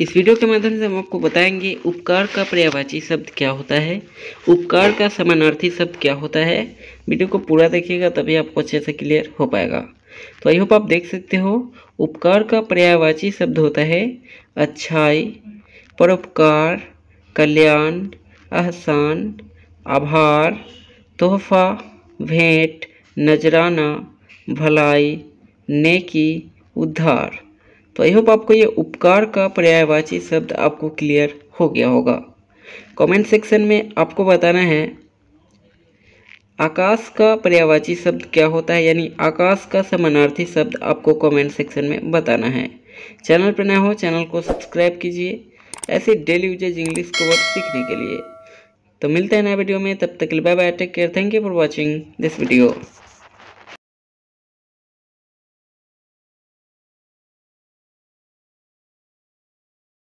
इस वीडियो के माध्यम से हम आपको बताएंगे उपकार का पर्यावाची शब्द क्या होता है उपकार का समानार्थी शब्द क्या होता है वीडियो को पूरा देखिएगा तभी आपको अच्छे से क्लियर हो पाएगा तो आई होप आप देख सकते हो उपकार का पर्यावाची शब्द होता है अच्छाई परोपकार कल्याण आसान आभार तोहफा भेंट नजराना भलाई नेकी उद्धार तो आई होप आपको ये उपकार का पर्यायवाची शब्द आपको क्लियर हो गया होगा कमेंट सेक्शन में आपको बताना है आकाश का पर्यायवाची शब्द क्या होता है यानी आकाश का समानार्थी शब्द आपको कमेंट सेक्शन में बताना है चैनल पर नया हो चैनल को सब्सक्राइब कीजिए ऐसे डेली यूजेज इंग्लिश को वर्ड सीखने के लिए तो मिलते हैं नए वीडियो में तब तक bye bye take care thank you for watching this video